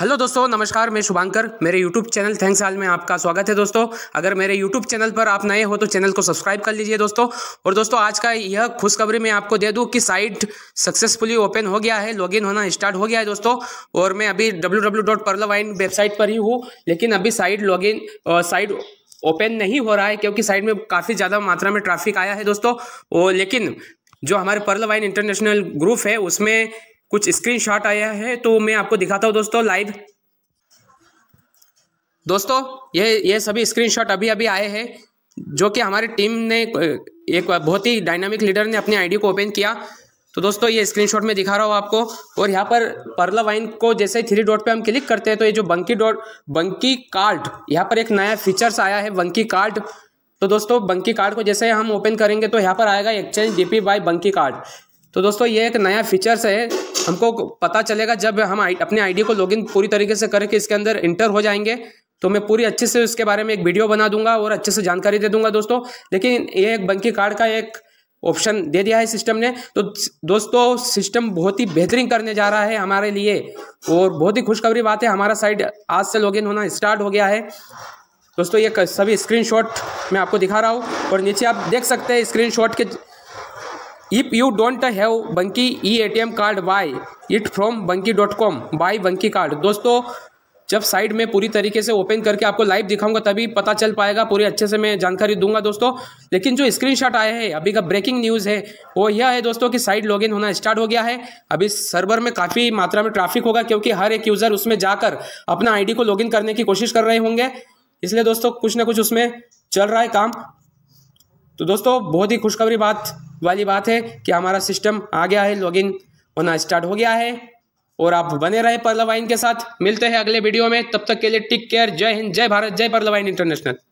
hello दोस्तों नमस्कार मैं शुभांकर मेरे यूट्यूब चैनल थैंक्स हाल में आपका स्वागत है दोस्तों अगर मेरे यूट्यूब चैनल पर आप नए हो तो चैनल को सब्सक्राइब कर लीजिए दोस्तों और दोस्तों आज का यह खुशखबरी मैं आपको दे दूं कि साइट सक्सेसफुली ओपन हो गया है लॉगिन होना स्टार्ट हो गया है दोस्तों और मैं अभी डब्ल्यू वेबसाइट पर ही हूँ लेकिन अभी साइट लॉग साइट ओपन नहीं हो रहा है क्योंकि साइट में काफ़ी ज़्यादा मात्रा में ट्राफिक आया है दोस्तों और लेकिन जो हमारे पर्ल इंटरनेशनल ग्रुप है उसमें कुछ शॉट आया है तो मैं आपको दिखाता हूँ दोस्तों लाइव दोस्तों ये ये सभी स्क्रीनशॉट अभी अभी आए हैं जो कि हमारी टीम ने एक बहुत ही डायनामिक लीडर ने अपनी आईडी को ओपन किया तो दोस्तों ये स्क्रीनशॉट में दिखा रहा हूँ आपको और यहाँ पर परला वाइन को जैसे थ्री डॉट पे हम क्लिक करते हैं तो ये जो बंकी डॉट बंकी कार्ड यहाँ पर एक नया फीचर्स आया है बंकी कार्ड तो दोस्तों बंकी कार्ड को जैसे हम ओपन करेंगे तो यहाँ पर आएगा एक्सचेंज डीपी बाय बंकी कार्ड तो दोस्तों ये एक नया फीचर्स है हमको पता चलेगा जब हम अपने आईडी को लॉगिन पूरी तरीके से करके इसके अंदर इंटर हो जाएंगे तो मैं पूरी अच्छे से इसके बारे में एक वीडियो बना दूंगा और अच्छे से जानकारी दे दूंगा दोस्तों लेकिन ये एक बंकी कार्ड का एक ऑप्शन दे दिया है सिस्टम ने तो दोस्तों सिस्टम बहुत ही बेहतरीन करने जा रहा है हमारे लिए और बहुत ही खुशखबरी बात है हमारा साइड आज से लॉगिन होना स्टार्ट हो गया है दोस्तों ये सभी स्क्रीनशॉट मैं आपको दिखा रहा हूँ और नीचे आप देख सकते हैं स्क्रीनशॉट के इफ यू डोंट हैव बंकी e ATM card buy it from बंकी डॉट कॉम बाय बंकी कार्ड दोस्तों जब साइड में पूरी तरीके से ओपन करके आपको लाइव दिखाऊंगा तभी पता चल पाएगा पूरी अच्छे से मैं जानकारी दूंगा दोस्तों लेकिन जो स्क्रीनशॉट आया है अभी का ब्रेकिंग न्यूज़ है वो यह है दोस्तों कि साइड लॉगिन होना स्टार्ट हो गया है अभी सर्वर में काफ़ी मात्रा में ट्रैफिक होगा क्योंकि हर एक यूज़र उसमें जाकर अपना आई को लॉगिन करने की कोशिश कर रहे होंगे इसलिए दोस्तों कुछ ना कुछ उसमें चल रहा है काम तो दोस्तों बहुत ही खुशखबरी बात वाली बात है कि हमारा सिस्टम आ गया है लॉगिन होना स्टार्ट हो गया है और आप बने रहे परलवाइन के साथ मिलते हैं अगले वीडियो में तब तक के लिए टेक केयर जय हिंद जय भारत जय परलवाइन इंटरनेशनल